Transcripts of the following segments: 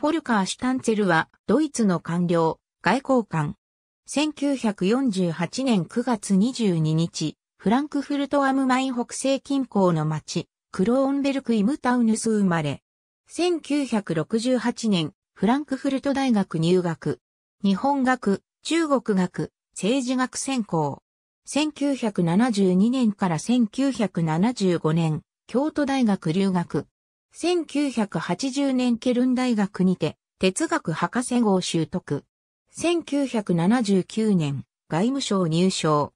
フォルカー・シュタンツェルは、ドイツの官僚、外交官。1948年9月22日、フランクフルトアムマイン北西近郊の町、クローンベルク・イムタウヌス生まれ。1968年、フランクフルト大学入学。日本学、中国学、政治学専攻。1972年から1975年、京都大学留学。1980年ケルン大学にて哲学博士号習得。1979年外務省入省。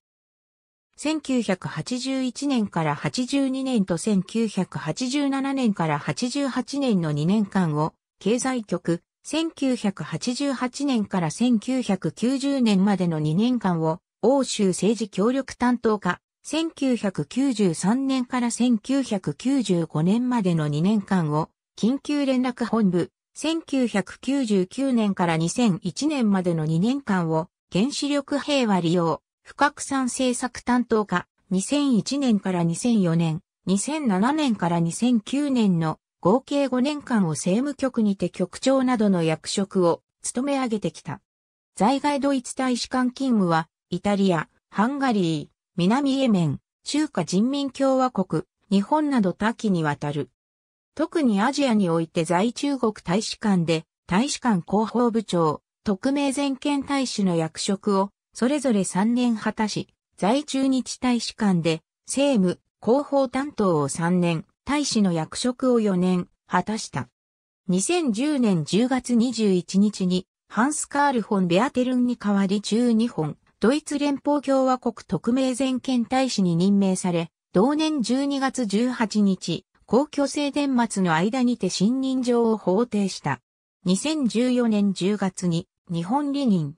1981年から82年と1987年から88年の2年間を経済局、1988年から1990年までの2年間を欧州政治協力担当課1993年から1995年までの2年間を、緊急連絡本部、1999年から2001年までの2年間を、原子力平和利用、不拡散政策担当課、2001年から2004年、2007年から2009年の合計5年間を政務局にて局長などの役職を務め上げてきた。在外ドイツ大使館勤務は、イタリア、ハンガリー、南イエメン、中華人民共和国、日本など多岐にわたる。特にアジアにおいて在中国大使館で、大使館広報部長、特命全権大使の役職を、それぞれ3年果たし、在中日大使館で、政務、広報担当を3年、大使の役職を4年、果たした。2010年10月21日に、ハンス・カール・フォン・ベアテルンに代わり中日本ドイツ連邦共和国特命全権大使に任命され、同年12月18日、公共性。年末の間にて信任状を法定した。2014年10月に日本離任。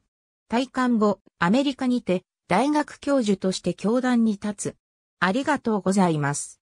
退官後、アメリカにて大学教授として教壇に立つ。ありがとうございます。